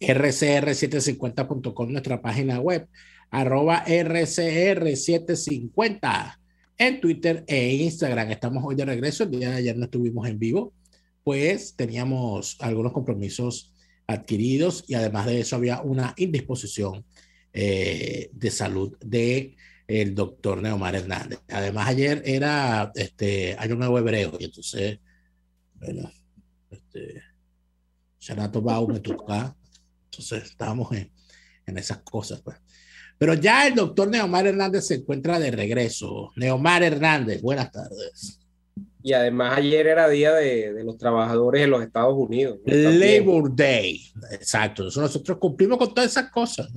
rcr750.com, nuestra página web, arroba rcr750 en Twitter e Instagram. Estamos hoy de regreso, el día de ayer no estuvimos en vivo, pues teníamos algunos compromisos adquiridos y además de eso había una indisposición eh, de salud de el doctor Neomar Hernández. Además ayer era este un nuevo hebreo y entonces, bueno, este, Shanato Bau me toca entonces estábamos en, esas cosas. Pues. Pero ya el doctor Neomar Hernández se encuentra de regreso. Neomar Hernández, buenas tardes. Y además ayer era día de, los trabajadores en los Estados Unidos. Labor Day, exacto. nosotros cumplimos con todas esas cosas.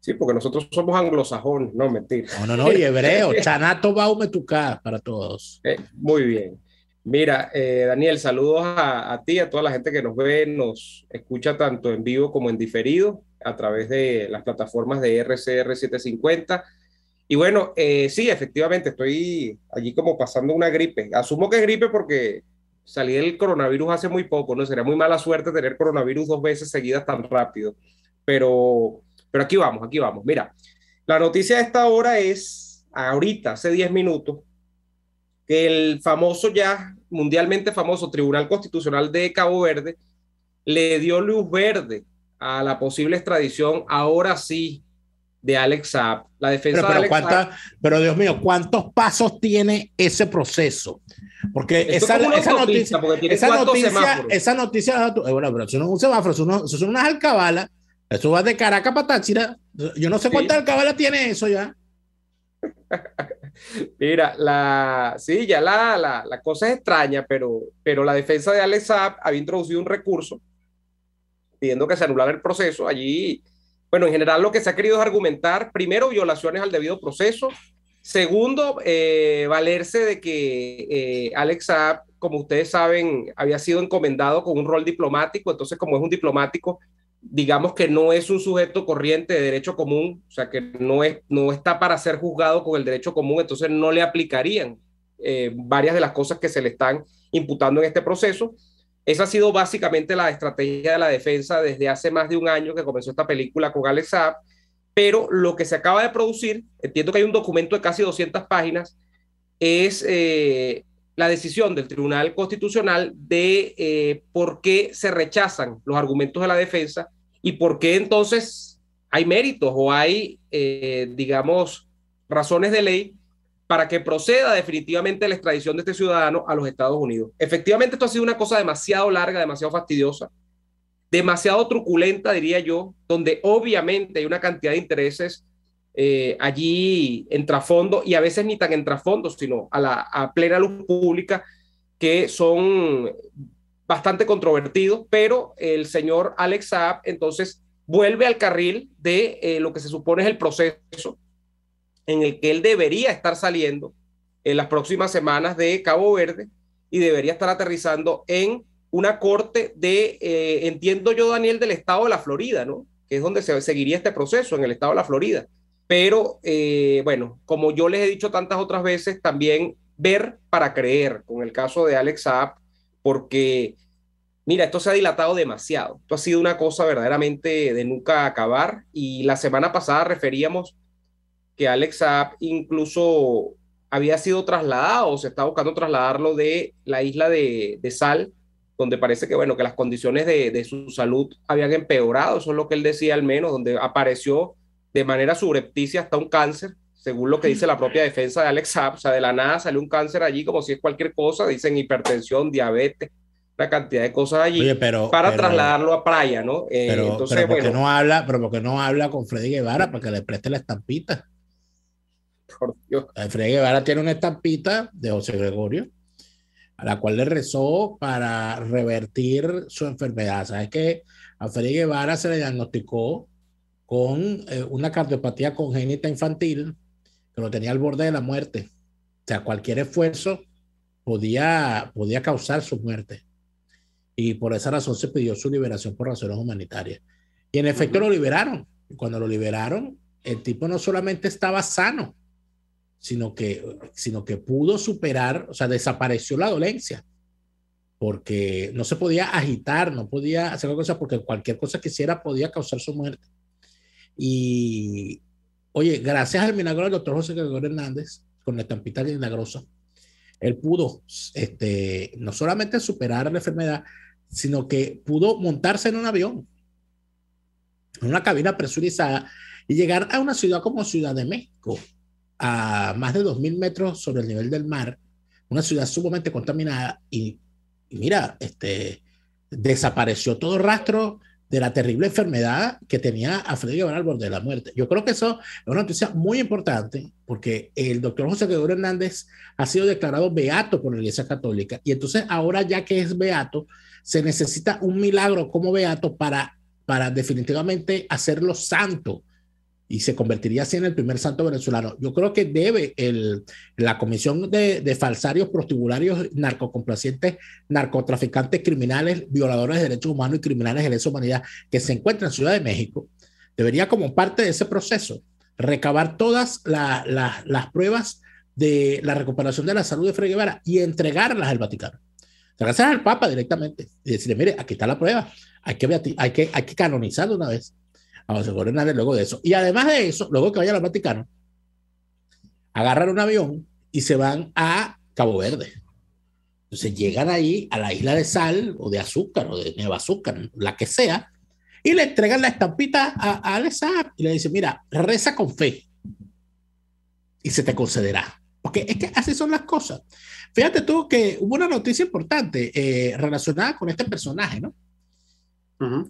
Sí, porque nosotros somos anglosajones, no mentir. No, no, no, y hebreo, Chanato Baumetuká para todos. Eh, muy bien. Mira, eh, Daniel, saludos a, a, ti, a toda la gente que nos ve, nos escucha tanto en vivo como en diferido a través de las plataformas de RCR750. Y bueno, eh, sí, efectivamente, estoy allí como pasando una gripe. Asumo que es gripe porque salí del coronavirus hace muy poco, ¿no? Sería muy mala suerte tener coronavirus dos veces seguidas tan rápido. Pero, pero aquí vamos, aquí vamos. Mira, la noticia de esta hora es, ahorita, hace 10 minutos, que el famoso ya mundialmente famoso Tribunal Constitucional de Cabo Verde le dio luz verde a la posible extradición, ahora sí, de Alex Saab. La defensa pero, de cuánta, pero Dios mío, ¿cuántos pasos tiene ese proceso? Porque esa, esa, noticia, esa, eh, noticia, esa, noticia, bueno, pero eso no es un semáforo, eso, son unas alcabalas, eso va de Caracas para Táchira, yo no sé cuántas alcabalas tiene eso ya. Mira, la, sí, ya la, la, la, cosa es extraña, pero, pero la defensa de Alex Saab había introducido un recurso pidiendo que se anulara el proceso. Allí, bueno, en general lo que se ha querido es argumentar, primero, violaciones al debido proceso. Segundo, eh, valerse de que eh, Alex Saab, como ustedes saben, había sido encomendado con un rol diplomático. Entonces, como es un diplomático, digamos que no es un sujeto corriente de derecho común, o sea, que no, es, no está para ser juzgado con el derecho común, entonces no le aplicarían eh, varias de las cosas que se le están imputando en este proceso. Esa ha sido básicamente la estrategia de la defensa desde hace más de un año que comenzó esta película con Alex pero lo que se acaba de producir, entiendo que hay un documento de casi 200 páginas, es eh, la decisión del Tribunal Constitucional de eh, por qué se rechazan los argumentos de la defensa y por qué entonces hay méritos o hay, eh, digamos, razones de ley para que proceda definitivamente la extradición de este ciudadano a los Estados Unidos. Efectivamente, esto ha sido una cosa demasiado larga, demasiado fastidiosa, demasiado truculenta, diría yo, donde obviamente hay una cantidad de intereses eh, allí en trasfondo, y a veces ni tan en trasfondo, sino a, la, plena luz pública, que son bastante controvertidos, pero el señor Alex Saab entonces vuelve al carril de eh, lo que se supone es el proceso en el que él debería estar saliendo en las próximas semanas de Cabo Verde y debería estar aterrizando en una corte de, eh, entiendo yo, Daniel, del estado de la Florida, ¿no? Que es donde se seguiría este proceso, en el estado de la Florida. Pero eh, bueno, como yo les he dicho tantas otras veces, también ver para creer, con el caso de Alex Saab, porque mira, esto se ha dilatado demasiado. Esto ha sido una cosa verdaderamente de nunca acabar. Y la semana pasada referíamos que Alex Saab incluso había sido trasladado, se está buscando trasladarlo de la isla de, Sal, donde parece que, bueno, que las condiciones de, de, su salud habían empeorado, eso es lo que él decía al menos, donde apareció de manera subrepticia hasta un cáncer, según lo que dice la propia defensa de Alex Saab. O sea, de la nada sale un cáncer allí como si es cualquier cosa, dicen hipertensión, diabetes, una cantidad de cosas allí para trasladarlo a Playa, ¿no? Eh, pero, entonces, pero no habla, pero porque no habla con Freddy Guevara para que le preste la estampita. Por Dios. Eh, Freddy Guevara tiene una estampita de José Gregorio a la cual le rezó para revertir su enfermedad. Sabes qué? a Freddy Guevara se le diagnosticó con eh, una cardiopatía congénita infantil que lo tenía al borde de la muerte. O sea, cualquier esfuerzo podía, podía causar su muerte. Y por esa razón se pidió su liberación por razones humanitarias. Y en efecto lo liberaron. Cuando lo liberaron, el tipo no solamente estaba sano, sino que, sino que pudo superar, o sea, desapareció la dolencia, porque no se podía agitar, no podía hacer cosa porque cualquier cosa que hiciera podía causar su muerte. Y oye, gracias al milagro del doctor José Gregorio Hernández, con la estampita milagrosa, él pudo este, no solamente superar la enfermedad, sino que pudo montarse en un avión, en una cabina presurizada y llegar a una ciudad como Ciudad de México, a más de 2.000 metros sobre el nivel del mar, una ciudad sumamente contaminada y, y mira, este, desapareció todo rastro de la terrible enfermedad que tenía a Freddy Guevara al borde de la muerte. Yo creo que eso es una noticia muy importante porque el doctor José Gregorio Hernández ha sido declarado beato por la Iglesia Católica y entonces ahora ya que es beato, se necesita un milagro como beato para, para definitivamente hacerlo santo y se convertiría así en el primer santo venezolano. Yo creo que debe el, la Comisión de, Falsarios, Prostibularios, Narcocomplacientes, Narcotraficantes, Criminales, Violadores de Derechos Humanos y Criminales de Lesa Humanidad que se encuentra en Ciudad de México, debería como parte de ese proceso recabar todas las pruebas de la recuperación de la salud de Freddy Guevara y entregarlas al Vaticano. Entregarlas al Papa directamente y decirle, mire, aquí está la prueba, hay que, hay hay una vez a José luego de eso. Y además de eso, luego que vayan al Vaticano, agarran un avión y se van a Cabo Verde. Entonces llegan ahí a la isla de sal o de azúcar o de nueva azúcar, la que sea, y le entregan la estampita a, a y le dicen, mira, reza con fe y se te concederá. Porque es que así son las cosas. Fíjate tú que hubo una noticia importante eh, relacionada con este personaje, ¿no? Ajá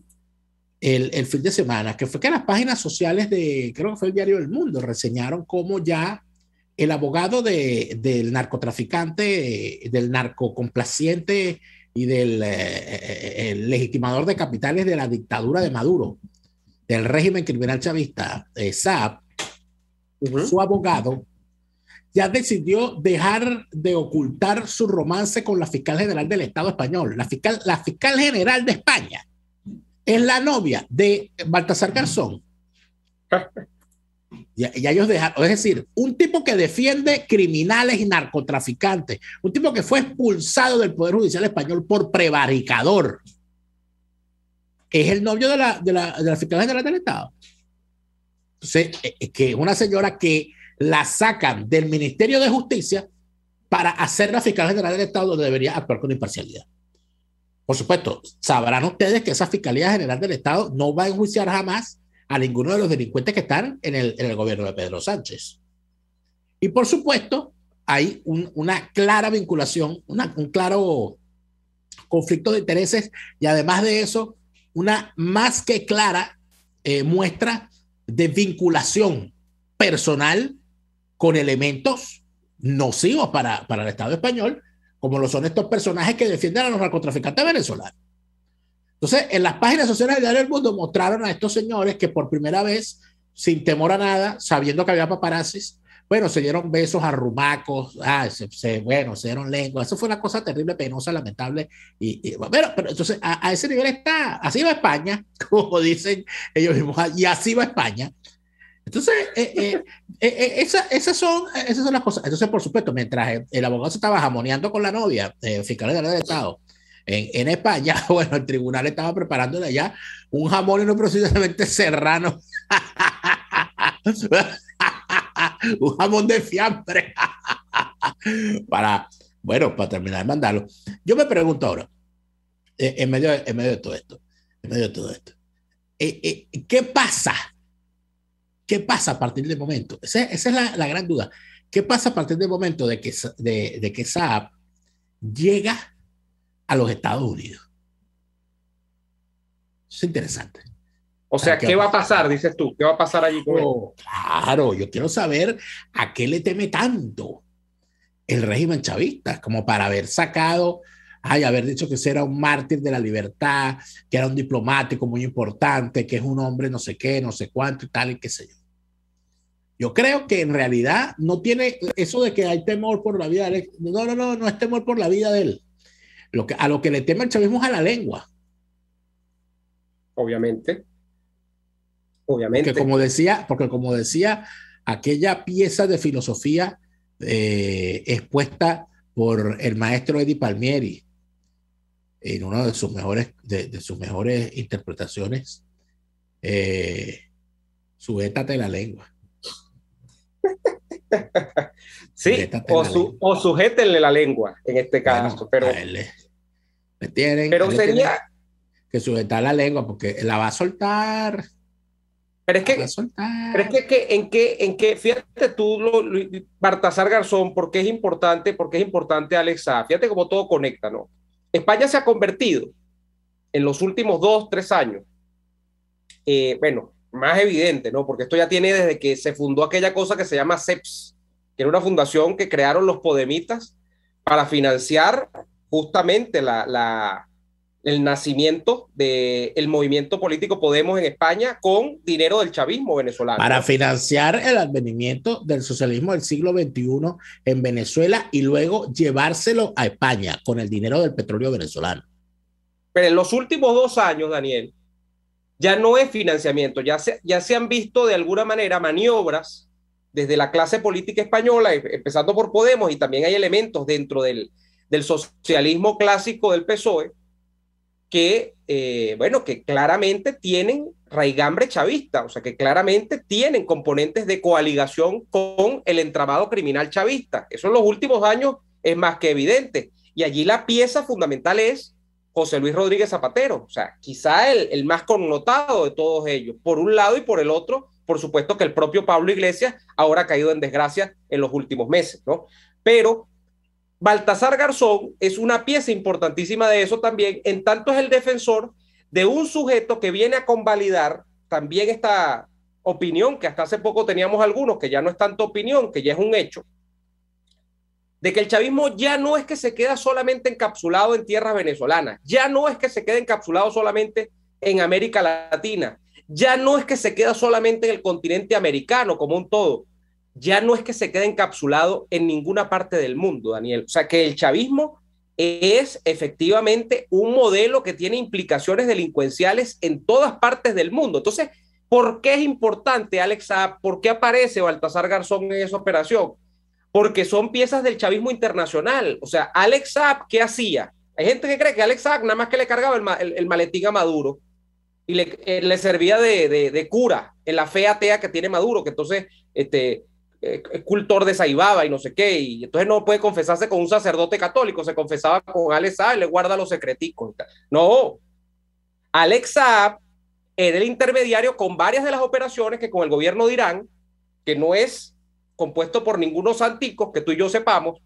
el, fin de semana, que fue que las páginas sociales de, creo que fue el diario El Mundo, reseñaron cómo ya el abogado del narcotraficante, del narcocomplaciente y del eh, eh, legitimador de capitales de la dictadura de Maduro, del régimen criminal chavista, eh, SAP, su abogado, ya decidió dejar de ocultar su romance con la fiscal general del Estado español, la fiscal, la fiscal general de España es la novia de Baltasar Garzón. Ya, ellos dejaron, es decir, un tipo que defiende criminales y narcotraficantes, un tipo que fue expulsado del Poder Judicial Español por prevaricador, es el novio de la, de fiscal general del Estado. Entonces, eh, eh, que es una señora que la sacan del Ministerio de Justicia para hacer la fiscal general del Estado donde debería actuar con imparcialidad. Por supuesto, sabrán ustedes que esa Fiscalía General del Estado no va a enjuiciar jamás a ninguno de los delincuentes que están en el, gobierno de Pedro Sánchez. Y por supuesto, hay una clara vinculación, un claro conflicto de intereses y además de eso, una más que clara eh, muestra de vinculación personal con elementos nocivos para, para el Estado español como lo son estos personajes que defienden a los narcotraficantes venezolanos. Entonces, en las páginas sociales del el mundo mostraron a estos señores que por primera vez, sin temor a nada, sabiendo que había paparazzis, bueno, se dieron besos a rumacos, ah, bueno, se dieron lengua. Eso fue una cosa terrible, penosa, lamentable. Y, pero entonces a, a, ese nivel está, así va España, como dicen ellos mismos, y así va España. Entonces, eh, eh, eh, esas, son, esas son las cosas. Entonces, por supuesto, mientras el abogado se estaba jamoneando con la novia, el fiscal general del Estado, en, España, bueno, el tribunal estaba preparándole allá un jamón y no precisamente serrano. un jamón de fiambre. para, bueno, para terminar de mandarlo. Yo me pregunto ahora, en medio, en medio de todo esto, en medio de todo esto, ¿qué pasa? ¿Qué pasa a partir del momento? Esa, es la, gran duda. ¿Qué pasa a partir del momento de que, de, que esa llega a los Estados Unidos? es interesante. O sea, ah, ¿qué va a pasar, dices tú? ¿Qué va a pasar allí con oh, Claro, yo quiero saber a qué le teme tanto el régimen chavista, como para haber sacado ay, haber dicho que era un mártir de la libertad, que era un diplomático muy importante, que es un hombre no sé qué, no sé cuánto y tal y qué sé yo. Yo creo que en realidad no tiene eso de que hay temor por la vida No, no, no, no es temor por la vida de él. a lo que le teme el chavismo es a la lengua. Obviamente. Obviamente. Porque como decía, porque como decía aquella pieza de filosofía eh, expuesta por el maestro Eddie Palmieri, en una de sus mejores, de, sus mejores interpretaciones, eh, la lengua. sí, o, su, sujétenle la lengua en este caso. pero tienen, sería que sujetar la lengua porque la va a soltar. Pero es que, pero es que, en qué en qué fíjate tú, lo, Garzón, porque es importante, porque es importante Alexa, fíjate cómo todo conecta, ¿no? España se ha convertido en los últimos dos, tres años, eh, bueno, más evidente, ¿no? Porque esto ya tiene desde que se fundó aquella cosa que se llama CEPS, que era una fundación que crearon los podemitas para financiar justamente la, el nacimiento del movimiento político Podemos en España con dinero del chavismo venezolano. Para financiar el advenimiento del socialismo del siglo XXI en Venezuela y luego llevárselo a España con el dinero del petróleo venezolano. Pero en los últimos dos años, Daniel, ya no es financiamiento, ya se, ya se han visto de alguna manera maniobras desde la clase política española, em, empezando por Podemos, y también hay elementos dentro del, del socialismo clásico del PSOE, que, eh, bueno, que claramente tienen raigambre chavista, o sea, que claramente tienen componentes de coaligación con el entramado criminal chavista. Eso en los últimos años es más que evidente. Y allí la pieza fundamental es José Luis Rodríguez Zapatero, o sea, quizá el, el más connotado de todos ellos, por un lado y por el otro, por supuesto que el propio Pablo Iglesias ahora ha caído en desgracia en los últimos meses, ¿no? Pero Baltasar Garzón es una pieza importantísima de eso también, en tanto es el defensor de un sujeto que viene a convalidar también esta opinión que hasta hace poco teníamos algunos, que ya no es tanto opinión, que ya es un hecho, de que el chavismo ya no es que se queda solamente encapsulado en tierras venezolanas, ya no es que se quede encapsulado solamente en América Latina, ya no es que se queda solamente en el continente americano como un todo, ya no es que se quede encapsulado en ninguna parte del mundo, Daniel. O sea, que el chavismo es efectivamente un modelo que tiene implicaciones delincuenciales en todas partes del mundo. Entonces, ¿por qué es importante, Alex ¿Por qué aparece Baltasar Garzón en esa operación? Porque son piezas del chavismo internacional. O sea, Alex Saab, ¿qué hacía? Hay gente que cree que Alex Saab nada más que le cargaba el, maletín a Maduro y le, eh, servía de, cura en la fe atea que tiene Maduro, que entonces este, eh, eh, cultor de Saibaba y no sé qué, y entonces no puede confesarse con un sacerdote católico, se confesaba con Alex Saab, le guarda los secreticos. No, Alex Saab era el intermediario con varias de las operaciones que con el gobierno de Irán, que no es compuesto por ningunos santico, que tú y yo sepamos,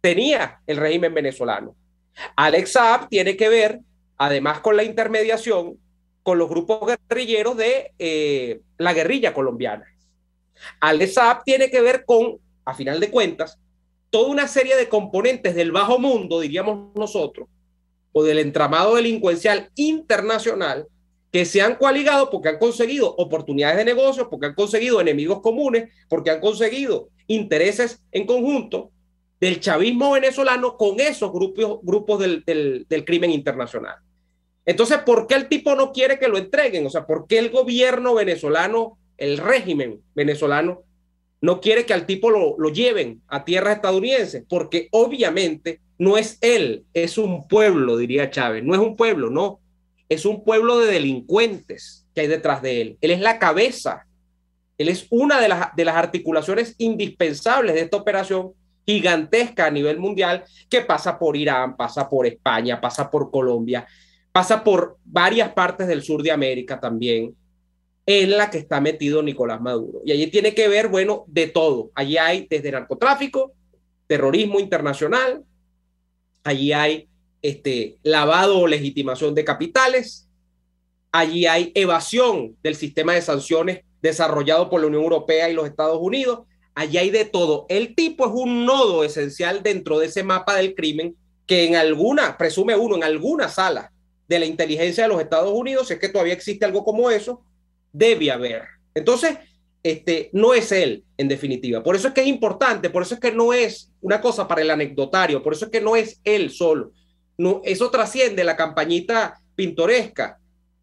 tenía el régimen venezolano. Alex Saab tiene que ver, además con la intermediación, con los grupos guerrilleros de eh, la guerrilla colombiana. Al tiene que ver con, a final de cuentas, toda una serie de componentes del bajo mundo, diríamos nosotros, o del entramado delincuencial internacional que se han coaligado porque han conseguido oportunidades de negocio, porque han conseguido enemigos comunes, porque han conseguido intereses en conjunto del chavismo venezolano con esos grupos, grupos del, del crimen internacional. Entonces, ¿por qué el tipo no quiere que lo entreguen? O sea, ¿por qué el gobierno venezolano el régimen venezolano no quiere que al tipo lo, lleven a tierra estadounidense, porque obviamente no es él, es un pueblo, diría Chávez, no es un pueblo, no, es un pueblo de delincuentes que hay detrás de él. Él es la cabeza, él es una de las, de las articulaciones indispensables de esta operación gigantesca a nivel mundial que pasa por Irán, pasa por España, pasa por Colombia, pasa por varias partes del sur de América también en la que está metido Nicolás Maduro. Y allí tiene que ver, bueno, de todo. Allí hay desde narcotráfico, terrorismo internacional, allí hay este, lavado o legitimación de capitales, allí hay evasión del sistema de sanciones desarrollado por la Unión Europea y los Estados Unidos, allí hay de todo. El tipo es un nodo esencial dentro de ese mapa del crimen que en alguna, presume uno, en alguna sala de la inteligencia de los Estados Unidos, es que todavía existe algo como eso, debe haber. Entonces, este, no es él, en definitiva. Por eso es que es importante, por eso es que no es una cosa para el anecdotario, por eso es que no es él solo. No, eso trasciende la campañita pintoresca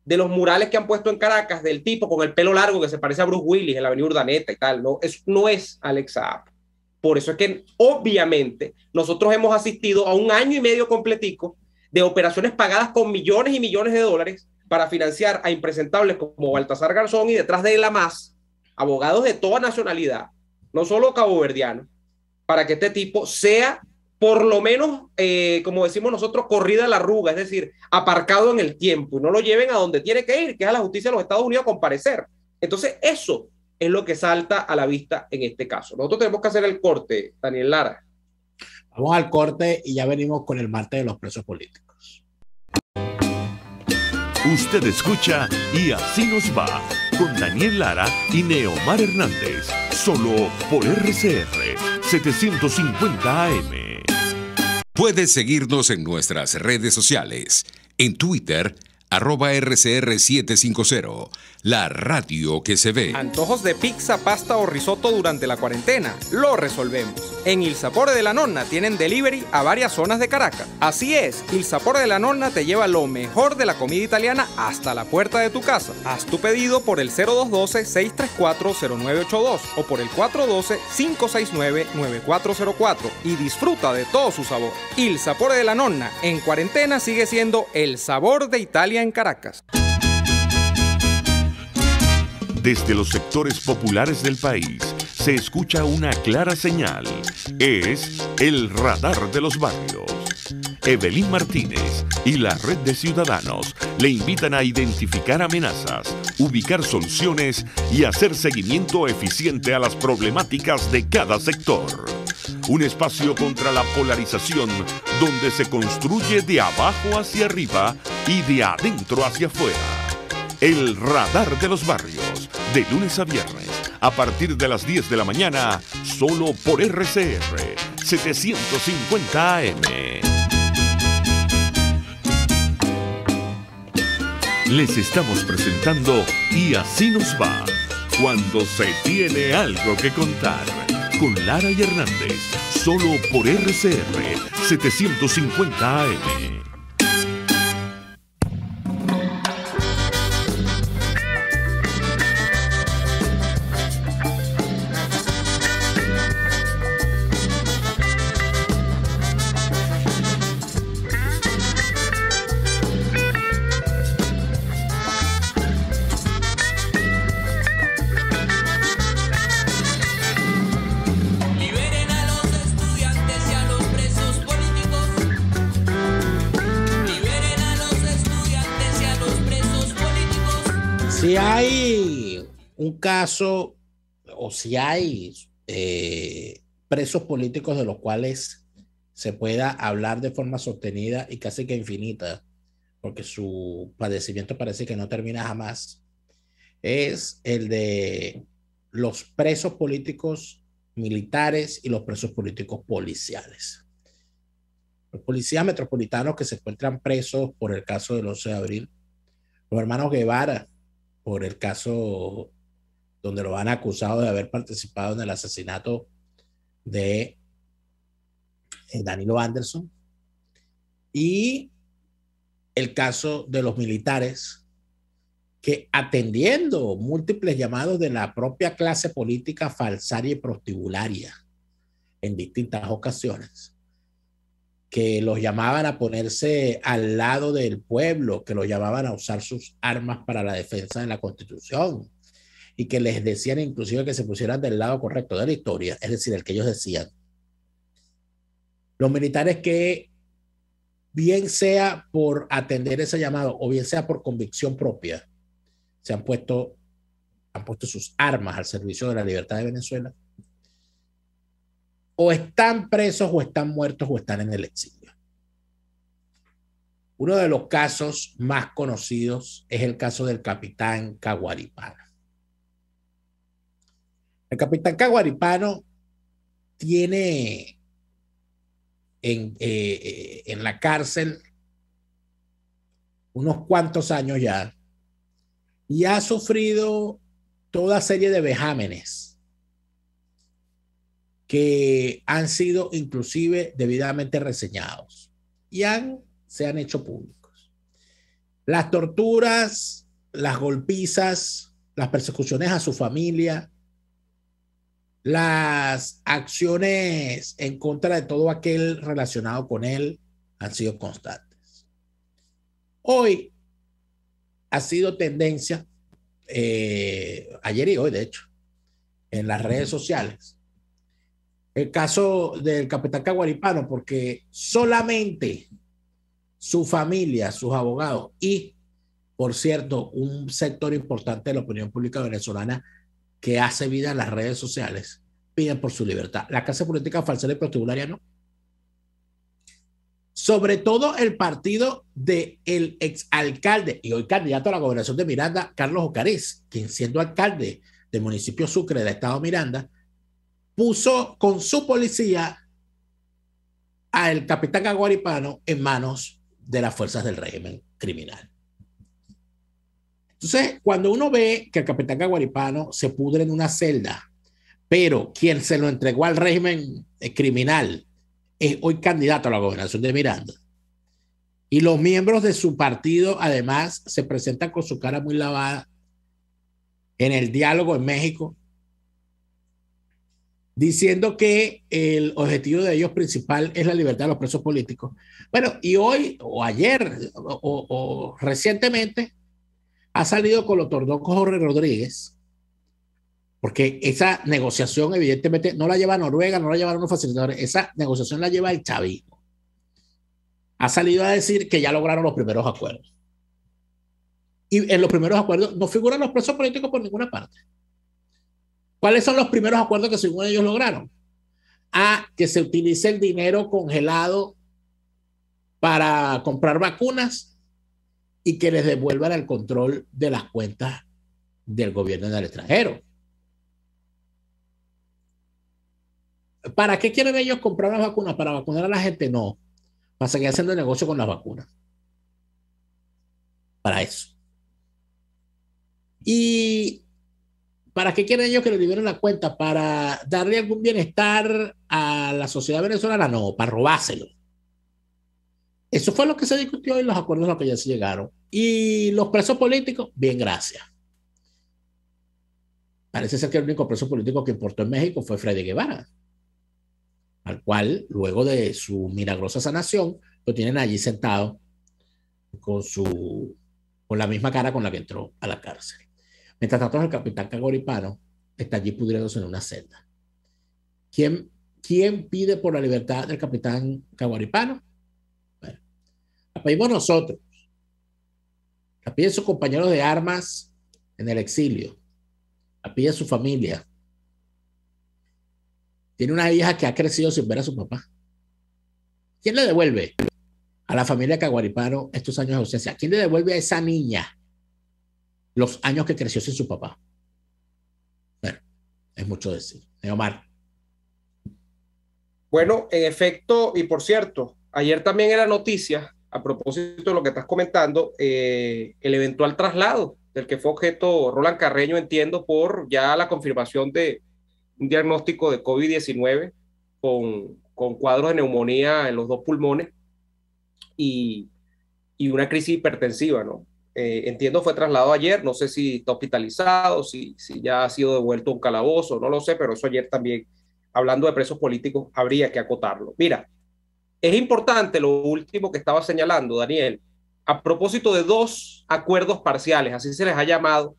de los murales que han puesto en Caracas del tipo con el pelo largo que se parece a Bruce Willis en la Avenida Urdaneta y tal. No, es, no es Alex Saab. Por eso es que obviamente nosotros hemos asistido a un año y medio completico de operaciones pagadas con millones y millones de dólares para financiar a impresentables como Baltasar Garzón y detrás de él a más, abogados de toda nacionalidad, no solo caboverdianos, para que este tipo sea por lo menos, eh, como decimos nosotros, corrida la arruga, es decir, aparcado en el tiempo y no lo lleven a donde tiene que ir, que es a la justicia de los Estados Unidos a comparecer. Entonces, eso es lo que salta a la vista en este caso. Nosotros tenemos que hacer el corte, Daniel Lara. Vamos al corte y ya venimos con el martes de los presos políticos. Usted escucha Y así nos va con Daniel Lara y Neomar Hernández, solo por RCR 750 AM. Puedes seguirnos en nuestras redes sociales, en Twitter, arroba RCR750 la radio que se ve. Antojos de pizza, pasta o risotto durante la cuarentena, lo resolvemos. En Il Sapore de la Nonna tienen delivery a varias zonas de Caracas. Así es, Il Sapore de la Nonna te lleva lo mejor de la comida italiana hasta la puerta de tu casa. Haz tu pedido por el 0212-634-0982 o por el 412-569-9404 y disfruta de todo su sabor. Il Sapore de la Nonna en cuarentena sigue siendo el sabor de Italia en Caracas. Desde los sectores populares del país se escucha una clara señal. Es el radar de los barrios. Evelyn Martínez y la red de ciudadanos le invitan a identificar amenazas, ubicar soluciones y hacer seguimiento eficiente a las problemáticas de cada sector. Un espacio contra la polarización donde se construye de abajo hacia arriba y de adentro hacia afuera el Radar de los Barrios, de lunes a viernes, a partir de las 10 de la mañana, solo por RCR 750 AM. Les estamos presentando Y así nos va, cuando se tiene algo que contar, con Lara y Hernández, solo por RCR 750 AM. o si hay eh, presos políticos de los cuales se pueda hablar de forma sostenida y casi que infinita, porque su padecimiento parece que no termina jamás, es el de los presos políticos militares y los presos políticos policiales. Los policías metropolitanos que se encuentran presos por el caso del 11 de abril, los hermanos Guevara por el caso donde lo han acusado de haber participado en el asesinato de eh, Danilo Anderson. Y el caso de los militares que atendiendo múltiples llamados de la propia clase política falsaria y prostibularia en distintas ocasiones, que los llamaban a ponerse al lado del pueblo, que los llamaban a usar sus armas para la defensa de la Constitución, y que les decían inclusive que se pusieran del lado correcto de la historia, es decir, el que ellos decían. Los militares que, bien sea por atender ese llamado o bien sea por convicción propia, se han puesto, han puesto sus armas al servicio de la libertad de Venezuela, o están presos o están muertos o están en el exilio. Uno de los casos más conocidos es el caso del capitán Caguaripana. El capitán Caguaripano tiene eh, en, la cárcel unos cuantos años ya y ha sufrido toda serie de vejámenes que han sido inclusive debidamente reseñados y se han hecho públicos. Las torturas, las golpizas, las persecuciones a su familia, las acciones en contra de todo aquel relacionado con él han sido constantes. Hoy ha sido tendencia, eh, ayer y hoy de hecho, en las redes sociales, el caso del capitán Caguaripano, porque solamente su familia, sus abogados y, por cierto, un sector importante de la opinión pública venezolana que hace vida en las redes sociales piden por su libertad. La clase política falsa y prostibularia no. Sobre todo el partido del ex exalcalde y hoy candidato a la gobernación de Miranda, Carlos Ocariz, quien siendo alcalde del municipio Sucre del estado Miranda, puso con su policía al capitán Aguaripano en manos de las fuerzas del régimen criminal. Entonces, cuando uno ve que el capitán Caguaripano se pudre en una celda, pero quien se lo entregó al régimen eh, criminal es hoy candidato a la gobernación de Miranda. Y los miembros de su partido, además, se presentan con su cara muy lavada en el diálogo en México, diciendo que el objetivo de ellos principal es la libertad de los presos políticos. Bueno, y hoy o ayer o, o recientemente ha salido con los tordocos Jorge Rodríguez, porque esa negociación evidentemente no la lleva Noruega, no la llevaron los facilitadores, esa negociación la lleva el chavismo. Ha salido a decir que ya lograron los primeros acuerdos. Y en los primeros acuerdos no figuran los presos políticos por ninguna parte. ¿Cuáles son los primeros acuerdos que según ellos lograron? A que se utilice el dinero congelado para comprar vacunas y que les devuelvan el control de las cuentas del gobierno en el extranjero. ¿Para qué quieren ellos comprar las vacunas? ¿Para vacunar a la gente? No. Para seguir haciendo negocio con las vacunas. Para eso. ¿Y para qué quieren ellos que le liberen la cuenta? ¿Para darle algún bienestar a la sociedad venezolana? No, para robárselo. Eso fue lo que se discutió y los acuerdos a los que ya se llegaron. Y los presos políticos, bien, gracias. Parece ser que el único preso político que importó en México fue Freddy Guevara, al cual, luego de su milagrosa sanación, lo tienen allí sentado con su con la misma cara con la que entró a la cárcel. Mientras tanto, el capitán Caguaripano está allí pudriéndose en una celda. ¿Quién, ¿Quién pide por la libertad del capitán Caguaripano? a nosotros. La y sus compañeros de armas en el exilio. a su familia. Tiene una hija que ha crecido sin ver a su papá. ¿Quién le devuelve a la familia Caguariparo estos años de ausencia? ¿Quién le devuelve a esa niña los años que creció sin su papá? Bueno, es mucho decir. Neomar. Bueno, en efecto, y por cierto, ayer también era noticia a propósito de lo que estás comentando, eh, el eventual traslado del que fue objeto Roland Carreño, entiendo, por ya la confirmación de un diagnóstico de COVID-19 con, cuadros de neumonía en los dos pulmones y, una crisis hipertensiva, ¿no? Eh, entiendo fue trasladado ayer, no sé si está hospitalizado, si, si ya ha sido devuelto un calabozo, no lo sé, pero eso ayer también, hablando de presos políticos, habría que acotarlo. Mira, es importante lo último que estaba señalando, Daniel, a propósito de dos acuerdos parciales, así se les ha llamado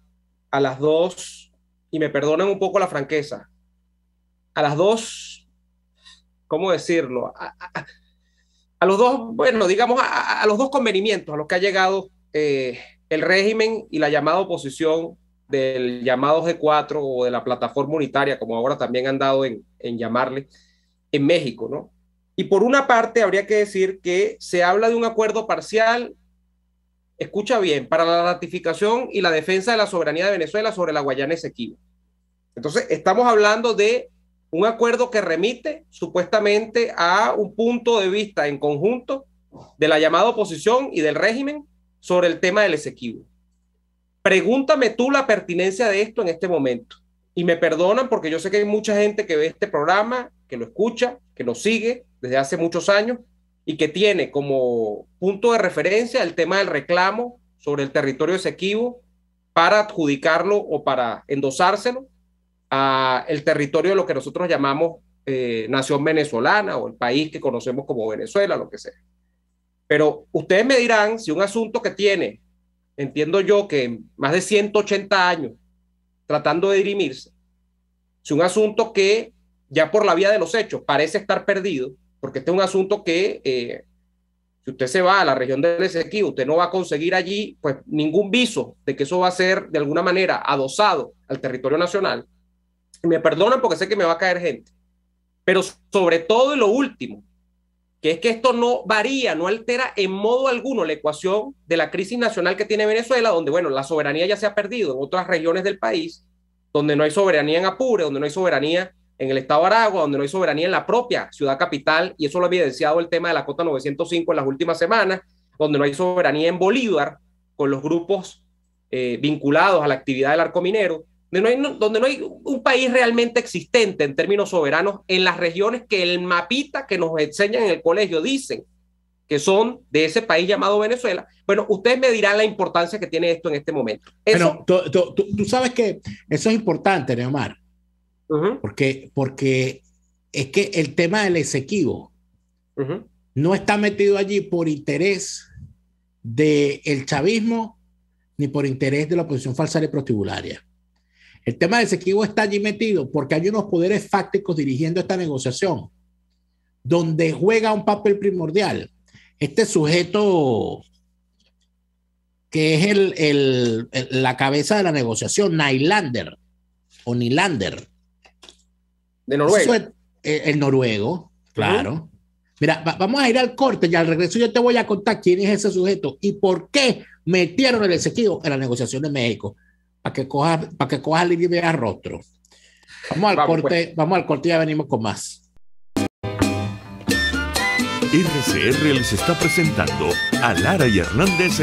a las dos, y me perdonen un poco la franqueza, a las dos, ¿cómo decirlo? A, los dos, bueno, digamos, a, los dos convenimientos a los que ha llegado eh, el régimen y la llamada oposición del llamado G4 o de la plataforma unitaria, como ahora también han dado en llamarle, en México, ¿no? Y por una parte, habría que decir que se habla de un acuerdo parcial, escucha bien, para la ratificación y la defensa de la soberanía de Venezuela sobre la Guayana Esequiba. Entonces, estamos hablando de un acuerdo que remite supuestamente a un punto de vista en conjunto de la llamada oposición y del régimen sobre el tema del Esequibo. Pregúntame tú la pertinencia de esto en este momento. Y me perdonan porque yo sé que hay mucha gente que ve este programa, que lo escucha, que lo sigue, desde hace muchos años y que tiene como punto de referencia el tema del reclamo sobre el territorio Esequibo para adjudicarlo o para endosárselo a el territorio de lo que nosotros llamamos eh, nación venezolana o el país que conocemos como Venezuela, lo que sea. Pero ustedes me dirán si un asunto que tiene, entiendo yo que más de 180 años tratando de dirimirse, si un asunto que ya por la vía de los hechos parece estar perdido, porque este es un asunto que eh, si usted se va a la región del Esequibo, usted no va a conseguir allí pues ningún viso de que eso va a ser de alguna manera adosado al territorio nacional. me perdonan porque sé que me va a caer gente, pero sobre todo lo último, que es que esto no varía, no altera en modo alguno la ecuación de la crisis nacional que tiene Venezuela, donde, bueno, la soberanía ya se ha perdido en otras regiones del país, donde no hay soberanía en Apure, donde no hay soberanía en el estado de Aragua, donde no hay soberanía en la propia ciudad capital, y eso lo ha evidenciado el tema de la Cota 905 en las últimas semanas, donde no hay soberanía en Bolívar, con los grupos eh, vinculados a la actividad del arco minero, donde no, hay, un país realmente existente en términos soberanos en las regiones que el mapita que nos enseñan en el colegio dicen que son de ese país llamado Venezuela. Bueno, ustedes me dirán la importancia que tiene esto en este momento. Eso... Pero tú, sabes que eso es importante, Neomar, porque, porque es que el tema del exequivo no está metido allí por interés del el chavismo ni por interés de la oposición falsaria y El tema del Esequibo está allí metido porque hay unos poderes fácticos dirigiendo esta negociación, donde juega un papel primordial. Este sujeto que es el, la cabeza de la negociación, Nylander o Nylander, de Noruega. Es, eh, el noruego, claro. Mira, vamos a ir al corte y al regreso yo te voy a contar quién es ese sujeto y por qué metieron el exequido en la negociación de México. Para que coja para que coja y vea rostro. Vamos al corte, pues. vamos al corte y ya venimos con más. RCR les está presentando a Lara y Hernández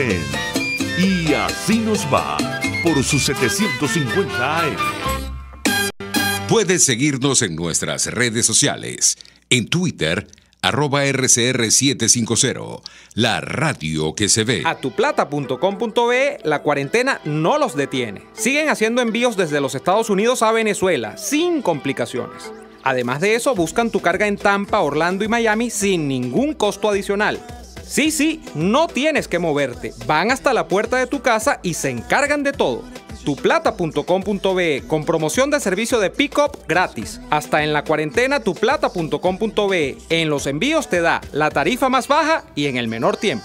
Y así nos va por sus 750 AM. Puedes seguirnos en nuestras redes sociales, en Twitter, arroba RCR750, la radio que se ve. A tuplata.com.be, la cuarentena no los detiene. Siguen haciendo envíos desde los Estados Unidos a Venezuela, sin complicaciones. Además de eso, buscan tu carga en Tampa, Orlando y Miami sin ningún costo adicional. Sí, sí, no tienes que moverte. Van hasta la puerta de tu casa y se encargan de todo tuplata.com.be con promoción de servicio de pick-up gratis. Hasta en la cuarentena tuplata.com.be. En los envíos te da la tarifa más baja y en el menor tiempo.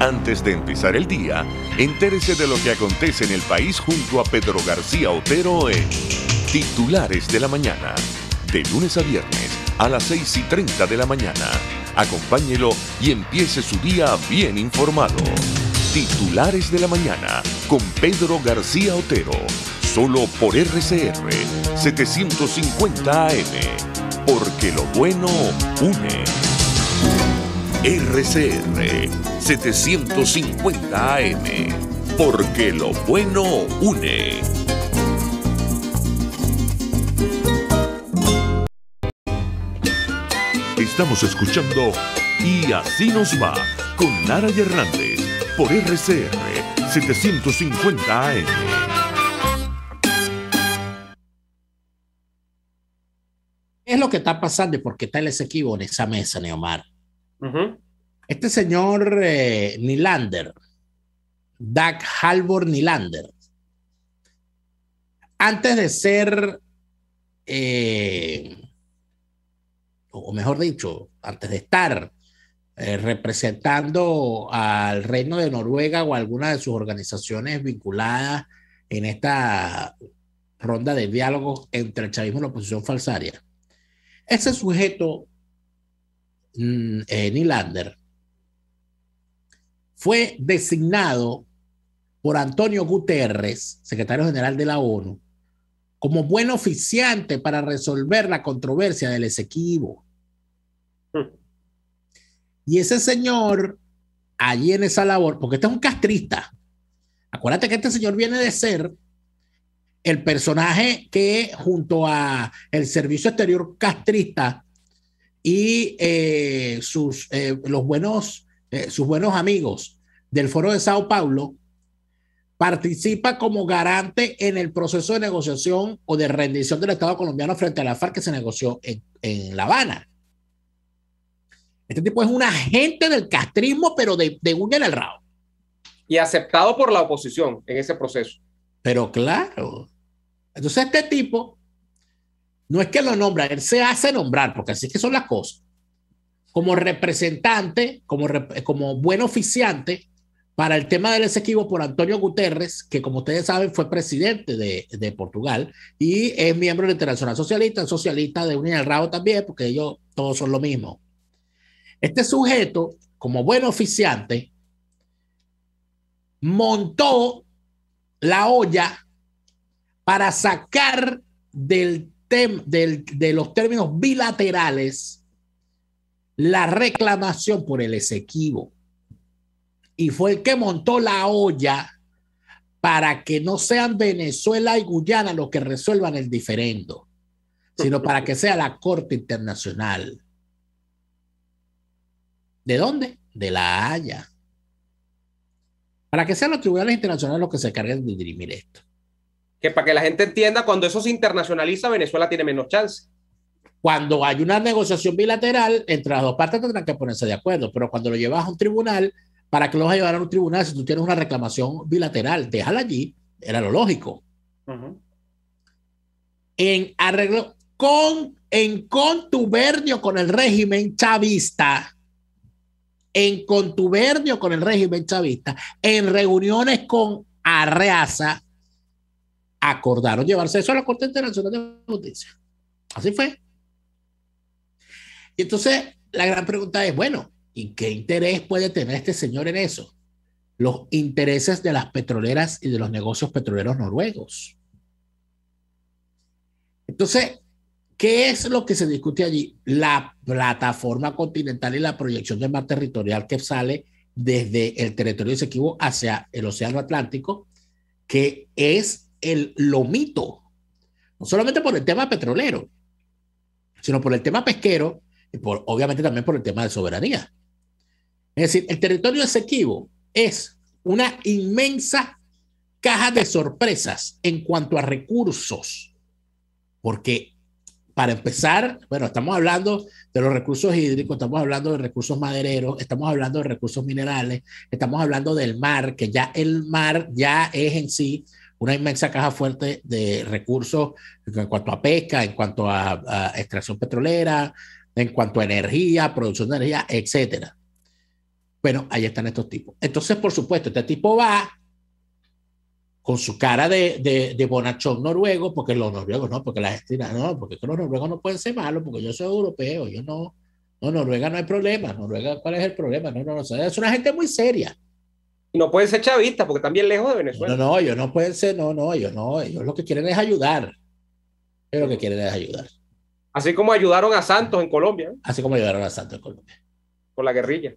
Antes de empezar el día, entérese de lo que acontece en el país junto a Pedro García Otero en Titulares de la Mañana, de lunes a viernes a las 6 y 30 de la mañana. Acompáñelo y empiece su día bien informado. Titulares de la mañana con Pedro García Otero, solo por RCR 750 AM, porque lo bueno une. RCR 750 AM, porque lo bueno une. Estamos escuchando Y así nos va con Nara Hernández por RCR 750 AM. Es lo que está pasando y ¿Por qué está el exequivo en esa mesa, Neomar. Este señor eh, Nilander, Doug Halvor Nilander, antes de ser, eh, o mejor dicho, antes de estar eh, representando al Reino de Noruega o alguna de sus organizaciones vinculadas en esta ronda de diálogos entre el chavismo y la oposición falsaria. Ese sujeto, mm, eh, fue designado por Antonio Guterres, secretario general de la ONU, como buen oficiante para resolver la controversia del Esequibo. Y ese señor, allí en esa labor, porque este es un castrista, acuérdate que este señor viene de ser el personaje que junto a el servicio exterior castrista y eh, sus, eh, los buenos, eh, sus buenos amigos del Foro de Sao Paulo, participa como garante en el proceso de negociación o de rendición del Estado colombiano frente a la FARC que se negoció en La Habana. Este tipo es un agente del castrismo, pero de, de en al rabo. Y aceptado por la oposición en ese proceso. Pero claro. Entonces este tipo, no es que lo nombra, él se hace nombrar, porque así es que son las cosas. Como representante, como, como buen oficiante para el tema del exequivo por Antonio Guterres, que como ustedes saben fue presidente de, de Portugal y es miembro de la Internacional Socialista, socialista de Unión del Rabo también, porque ellos todos son lo mismo. Este sujeto, como buen oficiante, montó la olla para sacar del, tem de los términos bilaterales la reclamación por el Esequibo. Y fue el que montó la olla para que no sean Venezuela y Guyana los que resuelvan el diferendo, sino para que sea la Corte Internacional. ¿De dónde? De La Haya. Para que sean los tribunales internacionales los que se encarguen de dirimir esto. Que para que la gente entienda, cuando eso se internacionaliza, Venezuela tiene menos chance. Cuando hay una negociación bilateral, entre las dos partes tendrán que ponerse de acuerdo, pero cuando lo llevas a un tribunal, ¿para qué lo vas a llevar a un tribunal si tú tienes una reclamación bilateral? Déjala allí, era lo lógico. En arreglo con, en contubernio con el régimen chavista, en contubernio con el régimen chavista, en reuniones con Arreaza, acordaron llevarse eso a la Corte Internacional de Justicia. Así fue. Y entonces la gran pregunta es, bueno, ¿y qué interés puede tener este señor en eso? Los intereses de las petroleras y de los negocios petroleros noruegos. Entonces, ¿Qué es lo que se discute allí? La plataforma continental y la proyección del mar territorial que sale desde el territorio de Esequibo hacia el Océano Atlántico, que es el lomito, no solamente por el tema petrolero, sino por el tema pesquero y por, obviamente también por el tema de soberanía. Es decir, el territorio de Esequibo es una inmensa caja de sorpresas en cuanto a recursos, porque para empezar, bueno, estamos hablando de los recursos hídricos, estamos hablando de recursos madereros, estamos hablando de recursos minerales, estamos hablando del mar, que ya el mar ya es en sí una inmensa caja fuerte de recursos en cuanto a pesca, en cuanto a, extracción petrolera, en cuanto a energía, producción de energía, etcétera. Bueno, ahí están estos tipos. Entonces, por supuesto, este tipo va con su cara de, bonachón noruego, porque los noruegos no, porque la gente no, porque los noruegos no pueden ser malos, porque yo soy europeo, yo no, no, Noruega no hay problema, Noruega, ¿cuál es el problema? No, no, no, es una gente muy seria. no pueden ser chavistas, porque también lejos de Venezuela. No, no, ellos no pueden ser, no, no, ellos no, ellos lo que quieren es ayudar, ellos lo que quieren es ayudar. Así como ayudaron a Santos en Colombia. Así como ayudaron a Santos en Colombia. Con la guerrilla.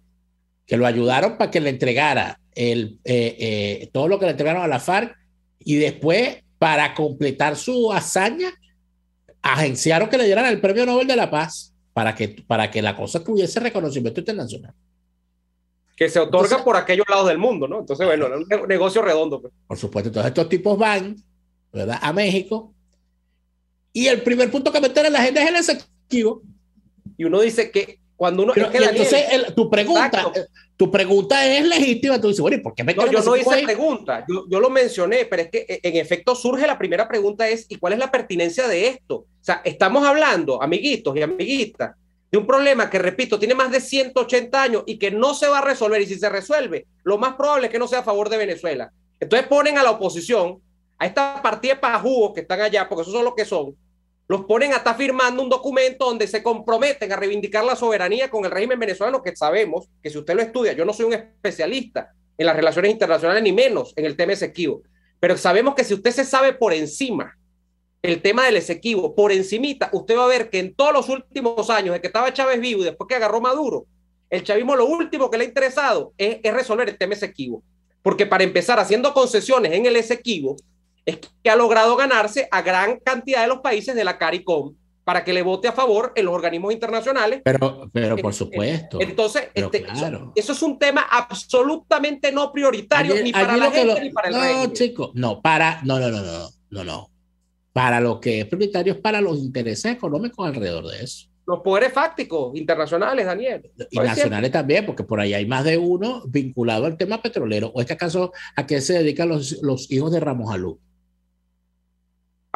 Que lo ayudaron para que le entregara el, eh, eh, todo lo que le entregaron a la FARC y después, para completar su hazaña, agenciaron que le dieran el Premio Nobel de la Paz para que, para que la cosa tuviese reconocimiento internacional. Que se otorga por aquellos lados del mundo, ¿no? Entonces, bueno, es un negocio redondo. Pues. Por supuesto, todos estos tipos van, ¿verdad? A México. Y el primer punto que meter en la agenda es el Esequibo. Y uno dice que cuando uno, es entonces, tu, pregunta, eh, tu pregunta es legítima. Tú dices, bueno, ¿y por qué me Yo no hice la pregunta, yo, lo mencioné, pero es que eh, en efecto surge la primera pregunta es, ¿y cuál es la pertinencia de esto? O sea, estamos hablando, amiguitos y amiguitas, de un problema que, repito, tiene más de 180 años y que no se va a resolver. Y si se resuelve, lo más probable es que no sea a favor de Venezuela. Entonces ponen a la oposición, a esta partida de jugos que están allá, porque eso son los que son, los ponen a firmando un documento donde se comprometen a reivindicar la soberanía con el régimen venezolano, que sabemos que si usted lo estudia, yo no soy un especialista en las relaciones internacionales, ni menos en el tema Esequibo, pero sabemos que si usted se sabe por encima el tema del Esequibo, por encimita, usted va a ver que en todos los últimos años, de que estaba Chávez vivo y después que agarró Maduro, el chavismo lo último que le ha interesado es, resolver el tema Esequibo. Porque para empezar haciendo concesiones en el Esequibo, es que ha logrado ganarse a gran cantidad de los países de la CARICOM para que le vote a favor en los organismos internacionales. Pero, pero eh, por eh, supuesto. Entonces, este, eso, es un tema absolutamente no prioritario ni para la gente ni para el No, chicos, no, para, no, no, no, no, no, Para lo que es prioritario es para los intereses económicos alrededor de eso. Los poderes fácticos internacionales, Daniel. Y nacionales también, porque por ahí hay más de uno vinculado al tema petrolero. ¿O es que acaso a qué se dedican los, los hijos de Ramos Alú?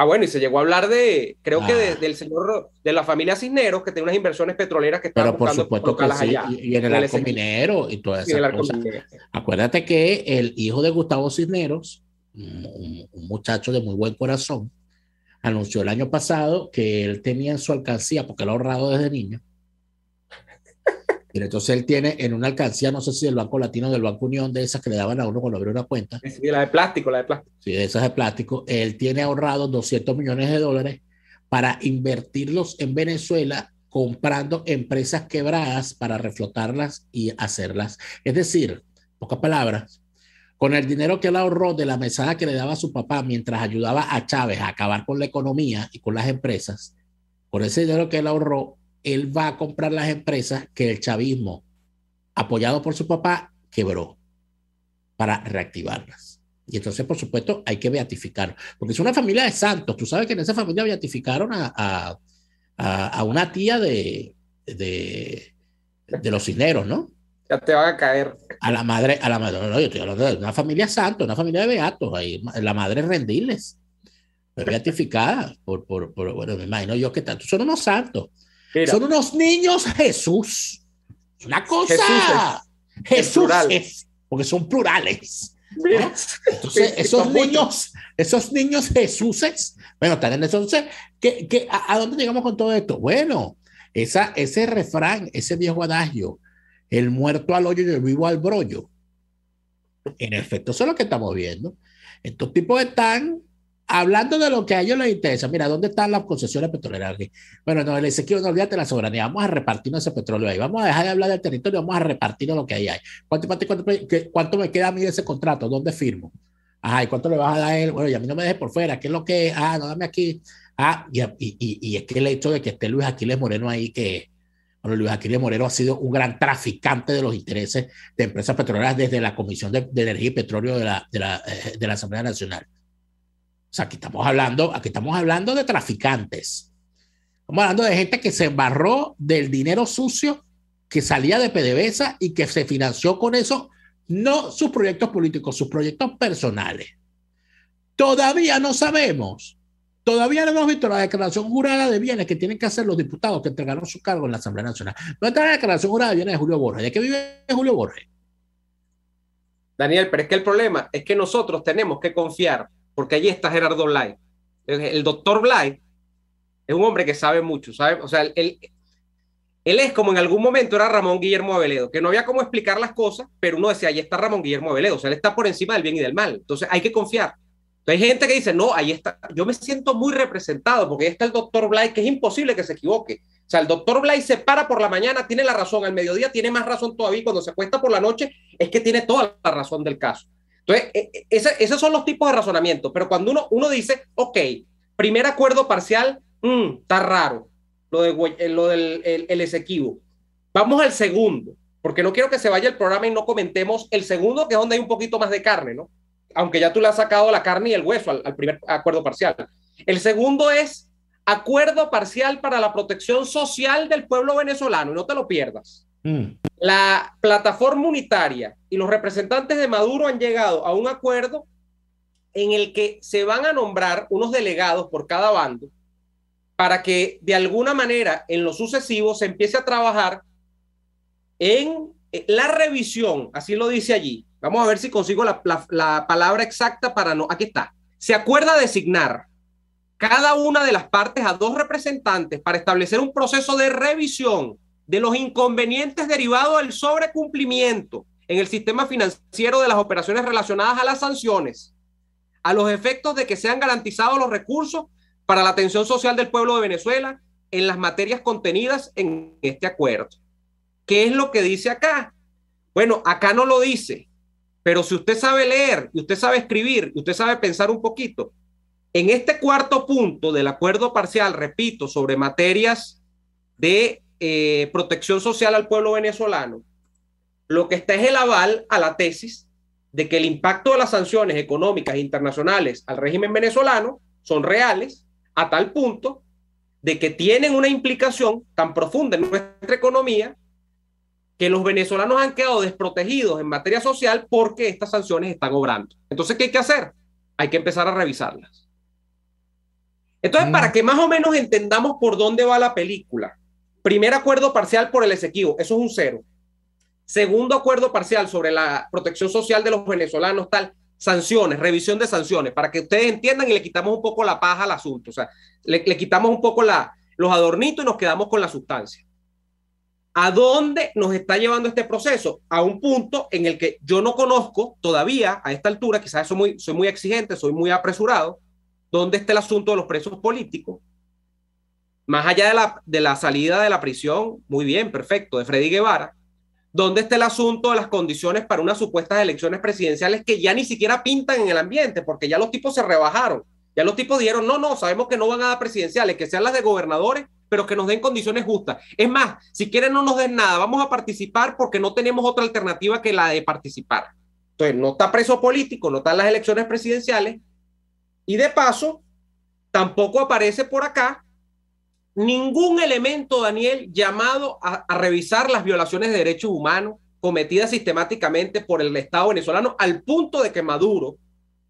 Ah, bueno, y se llegó a hablar de, creo que ah. del señor, de la familia Cisneros, que tiene unas inversiones petroleras que están Pero por supuesto que y, en el, arco minero y todas esas cosas. Acuérdate que el hijo de Gustavo Cisneros, un, muchacho de muy buen corazón, anunció el año pasado que él tenía en su alcancía, porque lo ha ahorrado desde niño, entonces él tiene en una alcancía, no sé si del Banco Latino o del Banco Unión, de esas que le daban a uno cuando abrió una cuenta. Sí, la de plástico, la de plástico. Sí, de esas de plástico. Él tiene ahorrado 200 millones de dólares para invertirlos en Venezuela comprando empresas quebradas para reflotarlas y hacerlas. Es decir, pocas palabras, con el dinero que él ahorró de la mesada que le daba a su papá mientras ayudaba a Chávez a acabar con la economía y con las empresas, con ese dinero que él ahorró, él va a comprar las empresas que el chavismo, apoyado por su papá, quebró para reactivarlas. Y entonces, por supuesto, hay que beatificar, porque es una familia de santos. Tú sabes que en esa familia beatificaron a, a, una tía de, de, de los cineros, ¿no? ya te van a caer. A la madre, a la madre, no, yo estoy hablando de una familia santa, una familia de beatos, la madre rendiles, beatificada, por, por, bueno, me imagino yo que tanto, son unos santos. Son unos niños Jesús. una cosa. Jesús, porque son plurales. Entonces, esos niños, esos niños Jesuses, bueno, están en entonces, ¿qué, a, dónde llegamos con todo esto? Bueno, esa, ese refrán, ese viejo adagio, el muerto al hoyo y el vivo al brollo. En efecto, eso es lo que estamos viendo. Estos tipos están hablando de lo que a ellos les interesa, mira, ¿dónde están las concesiones petroleras? Bueno, no, el Ezequiel, no olvídate de la soberanía, vamos a repartirnos ese petróleo ahí, vamos a dejar de hablar del territorio, vamos a repartirnos lo que hay ahí. ¿Cuánto, cuánto, me queda a mí de ese contrato? ¿Dónde firmo? Ay, ¿cuánto le vas a dar él? Bueno, y a mí no me dejes por fuera, ¿qué es lo que es? Ah, no, dame aquí. Ah, y, es que el hecho de que esté Luis Aquiles Moreno ahí, que bueno, Luis Aquiles Moreno ha sido un gran traficante de los intereses de empresas petroleras desde la Comisión de, Energía y Petróleo de la eh, Asamblea Nacional o sea, aquí estamos hablando, aquí estamos hablando de traficantes. Estamos hablando de gente que se embarró del dinero sucio que salía de PDVSA y que se financió con eso, no sus proyectos políticos, sus proyectos personales. Todavía no sabemos, todavía no hemos visto la declaración jurada de bienes que tienen que hacer los diputados que entregaron su cargo en la Asamblea Nacional. No está la declaración jurada de bienes de Julio Borges. ¿De qué vive Julio Borges? Daniel, pero es que el problema es que nosotros tenemos que confiar porque allí está Gerardo Blay. El, doctor Blay es un hombre que sabe mucho, ¿sabe? O sea, él, es como en algún momento era Ramón Guillermo Aveledo, que no había cómo explicar las cosas, pero uno decía, ahí está Ramón Guillermo Aveledo, o sea, él está por encima del bien y del mal. Entonces hay que confiar. hay gente que dice, no, ahí está, yo me siento muy representado porque ahí está el doctor Blay, que es imposible que se equivoque. O sea, el doctor Blay se para por la mañana, tiene la razón, al mediodía tiene más razón todavía, cuando se acuesta por la noche es que tiene toda la razón del caso. Entonces, e, e, esos son los tipos de razonamiento, pero cuando uno, uno dice, ok, primer acuerdo parcial, mm, está raro, lo, de, eh, lo del el, Vamos al segundo, porque no quiero que se vaya el programa y no comentemos el segundo, que es donde hay un poquito más de carne, ¿no? Aunque ya tú le has sacado la carne y el hueso al, al primer acuerdo parcial. El segundo es acuerdo parcial para la protección social del pueblo venezolano, y no te lo pierdas. Mm. La plataforma unitaria y los representantes de Maduro han llegado a un acuerdo en el que se van a nombrar unos delegados por cada bando para que de alguna manera en lo sucesivo se empiece a trabajar en eh, la revisión, así lo dice allí. Vamos a ver si consigo la, la palabra exacta para no. Aquí está. Se acuerda designar cada una de las partes a dos representantes para establecer un proceso de revisión de los inconvenientes derivados del sobrecumplimiento en el sistema financiero de las operaciones relacionadas a las sanciones, a los efectos de que sean garantizados los recursos para la atención social del pueblo de Venezuela en las materias contenidas en este acuerdo. ¿Qué es lo que dice acá? Bueno, acá no lo dice, pero si usted sabe leer y usted sabe escribir usted sabe pensar un poquito, en este cuarto punto del acuerdo parcial, repito, sobre materias de eh, protección social al pueblo venezolano, lo que está es el aval a la tesis de que el impacto de las sanciones económicas internacionales al régimen venezolano son reales a tal punto de que tienen una implicación tan profunda en nuestra economía que los venezolanos han quedado desprotegidos en materia social porque estas sanciones están obrando. Entonces, ¿qué hay que hacer? Hay que empezar a revisarlas. Entonces, mm. para que más o menos entendamos por dónde va la película, Primer acuerdo parcial por el Esequibo, eso es un cero. Segundo acuerdo parcial sobre la protección social de los venezolanos, tal, sanciones, revisión de sanciones, para que ustedes entiendan y le quitamos un poco la paja al asunto, o sea, le, quitamos un poco la, los adornitos y nos quedamos con la sustancia. ¿A dónde nos está llevando este proceso? A un punto en el que yo no conozco todavía a esta altura, quizás soy muy, soy muy exigente, soy muy apresurado, dónde está el asunto de los presos políticos, más allá de la, de la salida de la prisión, muy bien, perfecto, de Freddy Guevara, ¿dónde está el asunto de las condiciones para unas supuestas elecciones presidenciales que ya ni siquiera pintan en el ambiente? Porque ya los tipos se rebajaron, ya los tipos dijeron, no, no, sabemos que no van a dar presidenciales, que sean las de gobernadores, pero que nos den condiciones justas. Es más, si quieren no nos den nada, vamos a participar porque no tenemos otra alternativa que la de participar. Entonces, no está preso político, no están las elecciones presidenciales. Y de paso, tampoco aparece por acá ningún elemento, Daniel, llamado a, revisar las violaciones de derechos humanos cometidas sistemáticamente por el Estado venezolano al punto de que Maduro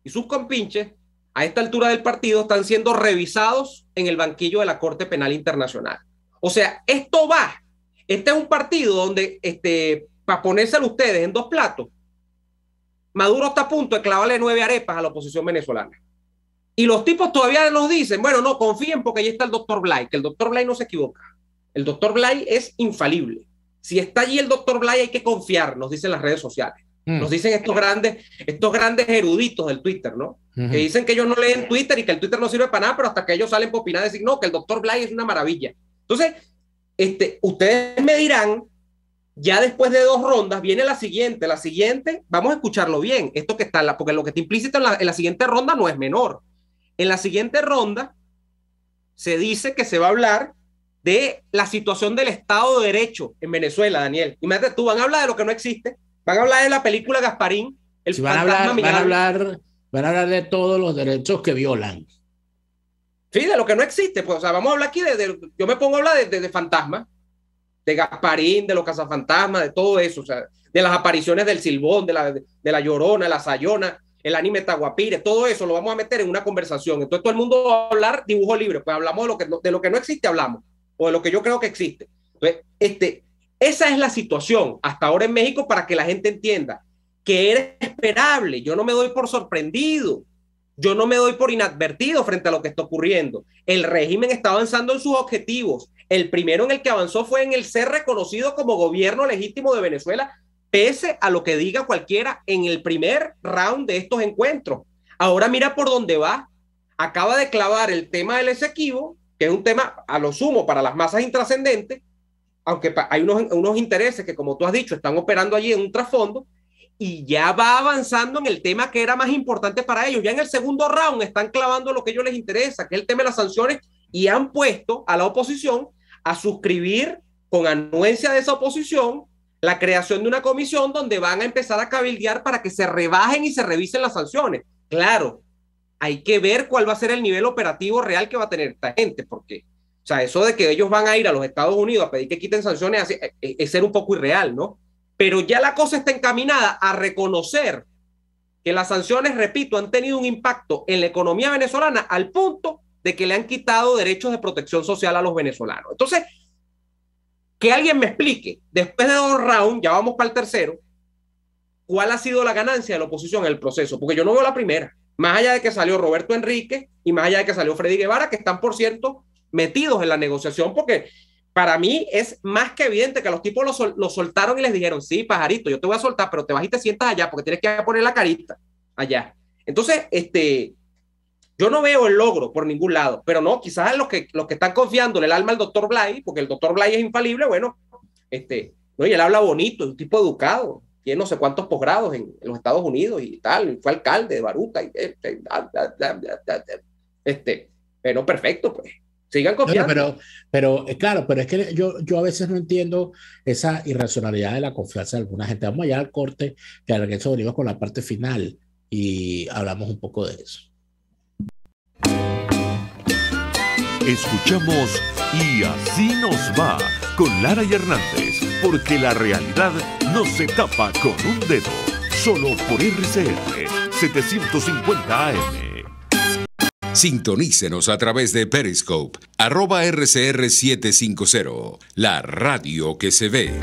y sus compinches a esta altura del partido están siendo revisados en el banquillo de la Corte Penal Internacional. O sea, esto va. Este es un partido donde, este, para ponérselo ustedes en dos platos, Maduro está a punto de clavarle nueve arepas a la oposición venezolana. Y los tipos todavía nos dicen, bueno, no, confíen porque allí está el doctor Bly. que el doctor Bly no se equivoca. El doctor Bly es infalible. Si está allí el doctor Bly, hay que confiar, nos dicen las redes sociales. Mm. Nos dicen estos grandes, estos grandes eruditos del Twitter, ¿no? Que dicen que ellos no leen Twitter y que el Twitter no sirve para nada, pero hasta que ellos salen por opinar decir, no, que el doctor Bly es una maravilla. Entonces, este, ustedes me dirán, ya después de dos rondas viene la siguiente, la siguiente, vamos a escucharlo bien, esto que está, la, porque lo que está implícito en la siguiente ronda no es menor en la siguiente ronda se dice que se va a hablar de la situación del Estado de Derecho en Venezuela, Daniel. Imagínate tú, van a hablar de lo que no existe, van a hablar de la película Gasparín, van, a hablar, de todos los derechos que violan. Sí, de lo que no existe. Pues, o sea, vamos a hablar aquí de, yo me pongo a hablar de, de fantasmas, de Gasparín, de los cazafantasmas, de todo eso, de las apariciones del Silbón, de la, de la Llorona, de la Sayona, el anime Tahuapire, todo eso lo vamos a meter en una conversación. Entonces todo el mundo va a hablar dibujo libre, pues hablamos de lo que, de lo que no existe, hablamos, o de lo que yo creo que existe. Entonces, este, esa es la situación hasta ahora en México para que la gente entienda que era esperable. Yo no me doy por sorprendido. Yo no me doy por inadvertido frente a lo que está ocurriendo. El régimen está avanzando en sus objetivos. El primero en el que avanzó fue en el ser reconocido como gobierno legítimo de Venezuela pese a lo que diga cualquiera en el primer round de estos encuentros. Ahora mira por dónde va. Acaba de clavar el tema del Esequibo, que es un tema a lo sumo para las masas intrascendentes, aunque hay unos, unos intereses que, como tú has dicho, están operando allí en un trasfondo, y ya va avanzando en el tema que era más importante para ellos. Ya en el segundo round están clavando lo que a ellos les interesa, que es el tema de las sanciones, y han puesto a la oposición a suscribir con anuencia de esa oposición la creación de una comisión donde van a empezar a cabildear para que se rebajen y se revisen las sanciones. Claro, hay que ver cuál va a ser el nivel operativo real que va a tener esta gente, porque, o sea, eso de que ellos van a ir a los Estados Unidos a pedir que quiten sanciones es, eh, eh, es ser un poco irreal, ¿no? Pero ya la cosa está encaminada a reconocer que las sanciones, repito, han tenido un impacto en la economía venezolana al punto de que le han quitado derechos de protección social a los venezolanos. Entonces, que alguien me explique, después de dos rounds, ya vamos para el tercero, cuál ha sido la ganancia de la oposición en el proceso, porque yo no veo la primera, más allá de que salió Roberto Enrique y más allá de que salió Freddy Guevara, que están, por cierto, metidos en la negociación, porque para mí es más que evidente que los tipos los soltaron y les dijeron, sí, pajarito, yo te voy a soltar, pero te vas y te sientas allá porque tienes que poner la carita allá. Entonces, este, yo no veo el logro por ningún lado, pero no, quizás los que, los que están confiándole el alma al doctor Blay, porque el doctor Blay es infalible, bueno, este, no, y él habla bonito, es un tipo educado, tiene no sé cuántos posgrados en, los Estados Unidos y tal, fue alcalde de Baruta, y este, pero perfecto, pues. Sigan confiando. pero, pero eh, claro, pero es que yo, yo a veces no entiendo esa irracionalidad de la confianza de alguna gente. Vamos allá al corte, que al regreso venimos con la parte final y hablamos un poco de eso. Escuchamos Y así nos va con Lara y Hernández, porque la realidad no se tapa con un dedo, solo por RCR 750 AM. Sintonícenos a través de Periscope, arroba RCR750, la radio que se ve.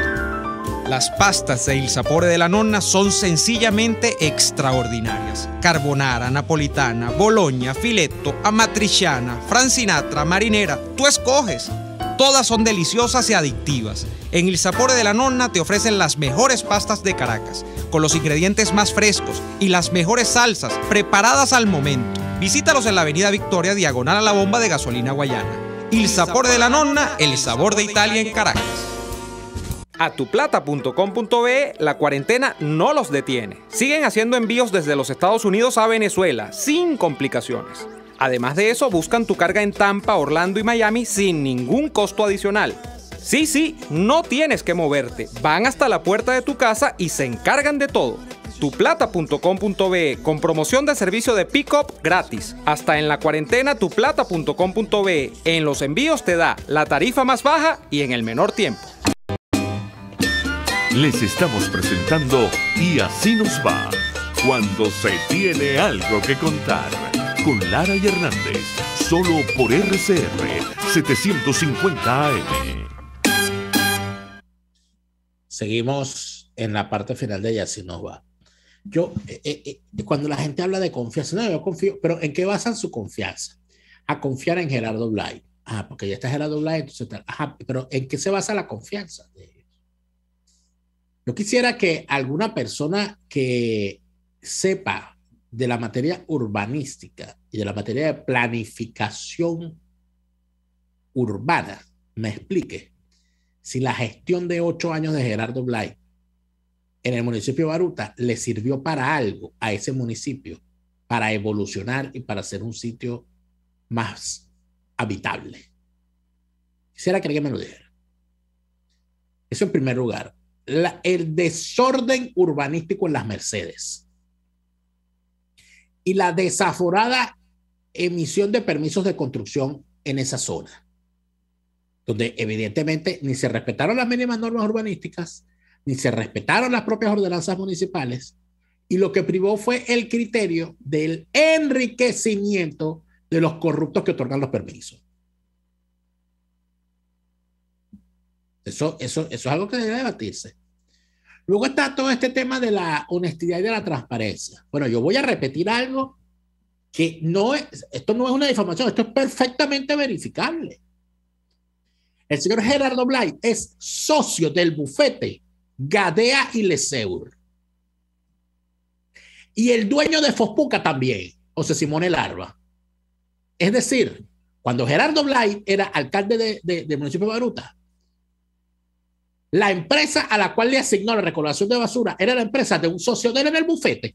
Las pastas e de Il sapore la nonna son sencillamente extraordinarias. Carbonara, napolitana, Boloña, filetto, amatriciana, francinatra, marinera, tú escoges. Todas son deliciosas y adictivas. En Il Sapore de la Nonna te ofrecen las mejores pastas de Caracas, con los ingredientes más frescos y las mejores salsas preparadas al momento. Visítalos en la Avenida Victoria, diagonal a la bomba de gasolina guayana. Il Sapore de la Nonna, el sabor de Italia en Caracas. A tuplata.com.be la cuarentena no los detiene. Siguen haciendo envíos desde los Estados Unidos a Venezuela sin complicaciones. Además de eso, buscan tu carga en Tampa, Orlando y Miami sin ningún costo adicional. Sí, sí, no tienes que moverte. Van hasta la puerta de tu casa y se encargan de todo. Tuplata.com.be con promoción de servicio de pick-up gratis. Hasta en la cuarentena, tuplata.com.be. En los envíos te da la tarifa más baja y en el menor tiempo les estamos presentando Y así nos va, cuando se tiene algo que contar, con Lara y Hernández, solo por RCR 750 AM. Seguimos en la parte final de Y así nos va. Yo, eh, eh, eh, cuando la gente habla de confianza, no, yo confío, pero ¿en qué basan su confianza? A confiar en Gerardo Blay. Ah, porque ya está Gerardo Blay, entonces tal. Ajá, pero ¿en qué se basa la confianza de yo quisiera que alguna persona que sepa de la materia urbanística y de la materia de planificación urbana me explique si la gestión de ocho años de Gerardo Blay en el municipio de Baruta le sirvió para algo a ese municipio, para evolucionar y para ser un sitio más habitable. Quisiera que alguien me lo dijera. Eso en primer lugar el desorden urbanístico en las Mercedes y la desaforada emisión de permisos de construcción en esa zona, donde evidentemente ni se respetaron las mínimas normas urbanísticas, ni se respetaron las propias ordenanzas municipales, y lo que privó fue el criterio del enriquecimiento de los corruptos que otorgan los permisos. Eso, eso, es algo que debe debatirse. Luego está todo este tema de la honestidad y de la transparencia. Bueno, yo voy a repetir algo que no es, esto no es una difamación, esto es perfectamente verificable. El señor Gerardo Blay es socio del bufete Gadea y Leseur. Y el dueño de Fospuca también, José Simón El Arba. Es decir, cuando Gerardo Blay era alcalde del municipio de Baruta, la empresa a la cual le asignó la recolección de basura era la empresa de un socio de él en el bufete.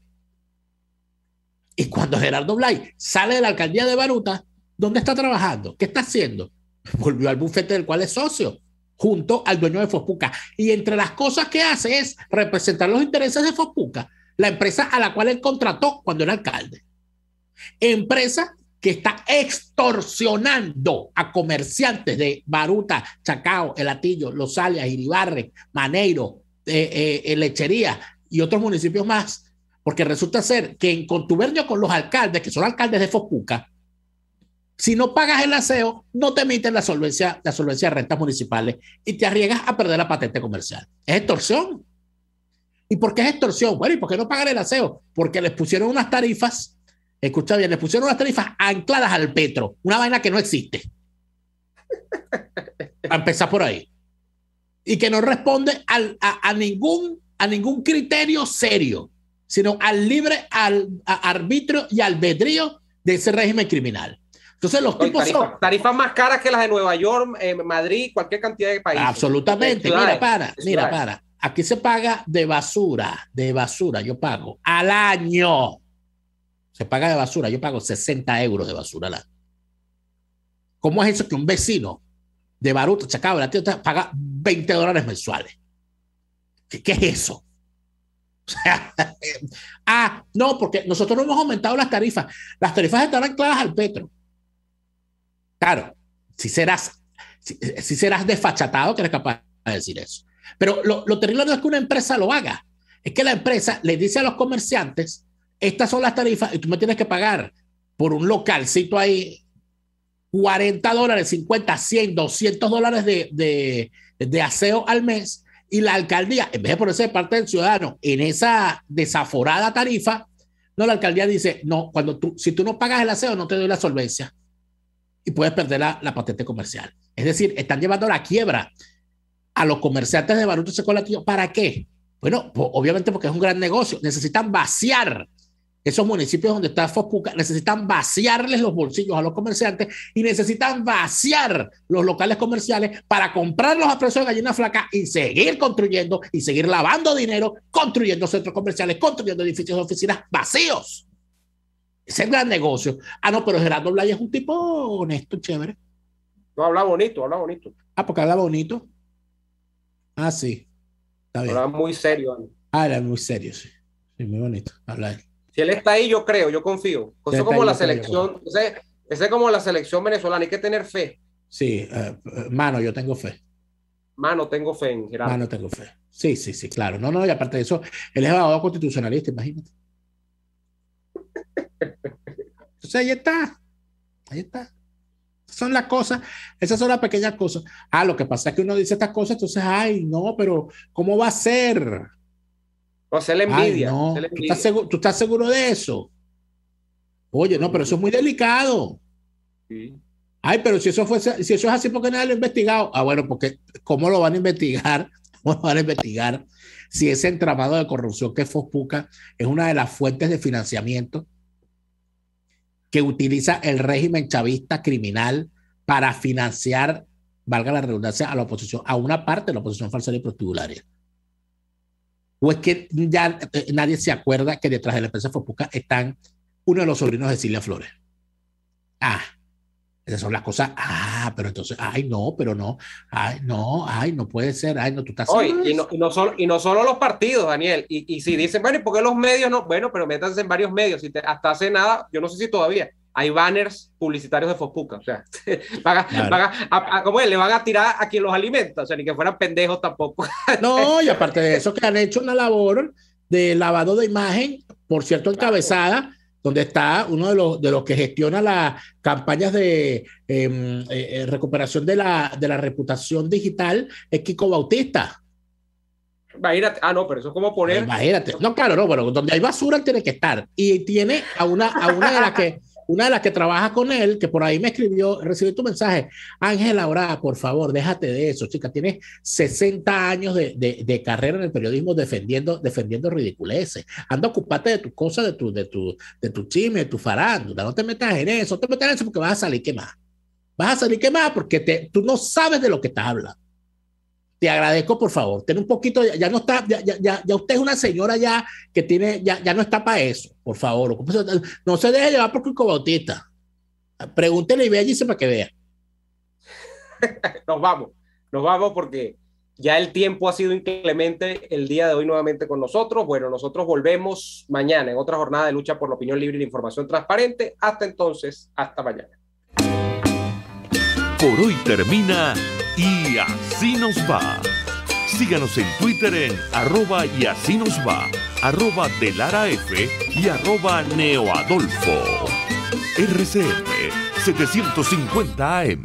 Y cuando Gerardo Blay sale de la alcaldía de Baruta, ¿dónde está trabajando? ¿Qué está haciendo? Volvió al bufete del cual es socio, junto al dueño de Fospuca. Y entre las cosas que hace es representar los intereses de Fospuca, la empresa a la cual él contrató cuando era alcalde. Empresa que está extorsionando a comerciantes de Baruta, Chacao, El Atillo, Los Alias, Iribarre, Maneiro, eh, eh, eh, Lechería y otros municipios más, porque resulta ser que en contubernio con los alcaldes, que son alcaldes de Fospuca, si no pagas el aseo, no te emiten la solvencia, la solvencia de rentas municipales y te arriesgas a perder la patente comercial. Es extorsión. ¿Y por qué es extorsión? Bueno, ¿y por qué no pagar el aseo? Porque les pusieron unas tarifas Escucha bien, le pusieron unas tarifas ancladas al petro, una vaina que no existe. A empezar por ahí. Y que no responde a, ningún, a ningún criterio serio, sino al libre al, arbitrio y albedrío de ese régimen criminal. Entonces los tipos son... Tarifas más caras que las de Nueva York, eh, Madrid, cualquier cantidad de países. Absolutamente. mira, para, mira, para. Aquí se paga de basura, de basura, yo pago al año se paga de basura, yo pago 60 euros de basura al año. ¿Cómo es eso que un vecino de Baruto, la paga 20 dólares mensuales? ¿Qué, es eso? ah, no, porque nosotros no hemos aumentado las tarifas. Las tarifas están ancladas al petro. Claro, si serás, si, serás desfachatado que eres capaz de decir eso. Pero lo, lo terrible no es que una empresa lo haga, es que la empresa le dice a los comerciantes, estas son las tarifas y tú me tienes que pagar por un localcito ahí 40 dólares, 50, 100, 200 dólares de, aseo al mes y la alcaldía, en vez de ponerse de parte del ciudadano en esa desaforada tarifa, no, la alcaldía dice, no, cuando tú, si tú no pagas el aseo, no te doy la solvencia y puedes perder la, patente comercial. Es decir, están llevando a la quiebra a los comerciantes de baruto chocolate. ¿Para qué? Bueno, obviamente porque es un gran negocio. Necesitan vaciar esos municipios donde está Foscuca necesitan vaciarles los bolsillos a los comerciantes y necesitan vaciar los locales comerciales para comprarlos a precios de gallina flaca y seguir construyendo y seguir lavando dinero, construyendo centros comerciales, construyendo edificios de oficinas vacíos. Ese es el gran negocio. Ah, no, pero Gerardo Blay es un tipo honesto, chévere. No, habla bonito, habla bonito. Ah, porque habla bonito. Ah, sí. Está Habla muy serio. Ah, era muy serio, sí. Sí, muy bonito. Habla él. Si él está ahí, yo creo, yo confío. Eso es como la selección, ese es como la selección venezolana, hay que tener fe. Sí, eh, mano, yo tengo fe. Mano, tengo fe en Gerardo. Mano, tengo fe. Sí, sí, sí, claro. No, no, y aparte de eso, él es abogado constitucionalista, imagínate. Entonces ahí está. Ahí está. Esas son las cosas, esas son las pequeñas cosas. Ah, lo que pasa es que uno dice estas cosas, entonces, ay, no, pero ¿cómo va a ser? O sea, la envidia. ¿Tú, estás seguro, de eso? Oye, no, pero eso es muy delicado. Ay, pero si eso, fue, si eso es así, ¿por qué nadie lo ha investigado? Ah, bueno, porque ¿cómo lo van a investigar? ¿Cómo lo van a investigar si ese entramado de corrupción que Fospuca es una de las fuentes de financiamiento que utiliza el régimen chavista criminal para financiar, valga la redundancia, a la oposición, a una parte de la oposición falsa y prostibularia? ¿O es que ya eh, nadie se acuerda que detrás de la empresa Fopuca están uno de los sobrinos de Silvia Flores? Ah, esas son las cosas. Ah, pero entonces, ay, no, pero no. Ay, no, ay, no puede ser. Ay, no, tú estás. y, no, solo, y no solo los partidos, Daniel. Y, si dicen, bueno, ¿y por qué los medios no? Bueno, pero métanse en varios medios. y hasta hace nada, yo no sé si todavía hay banners publicitarios de Fospuca. O sea, le van a tirar a quien los alimenta, o sea, ni que fueran pendejos tampoco. No, y aparte de eso, que han hecho una labor de lavado de imagen, por cierto, encabezada, donde está uno de los, de los que gestiona las campañas de em, eh, eh, recuperación de la, de la reputación digital, es Kiko Bautista. Imagínate, ah, no, pero eso es como poner. Imagínate, no, claro, no, Bueno, donde hay basura tiene que estar. Y tiene a una, a una de las que una de las que trabaja con él, que por ahí me escribió, recibió tu mensaje. Ángela Ora, por favor, déjate de eso, chica. Tienes 60 años de, carrera en el periodismo defendiendo, defendiendo ridiculeces. Anda, ocupate de tus cosas, de tu, de tu, de tu chisme, de tu farándula. No te metas en eso, no te metas en eso porque vas a salir quemada. Vas a salir quemada porque tú no sabes de lo que estás hablando te agradezco, por favor, ten un poquito, ya, no está, ya, usted es una señora ya que tiene, ya, no está para eso, por favor. No se deje llevar por Cuco Bautista. Pregúntele y vea allí para que vea. nos vamos, nos vamos porque ya el tiempo ha sido inclemente el día de hoy nuevamente con nosotros. Bueno, nosotros volvemos mañana en otra jornada de lucha por la opinión libre y la información transparente. Hasta entonces, hasta mañana. Por hoy termina y así nos va. Síganos en Twitter en arroba y así nos va, arroba de F y arroba neoadolfo. RCR 750 AM.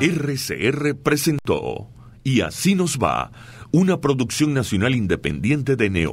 RCR presentó Y así nos va, una producción nacional independiente de Neo.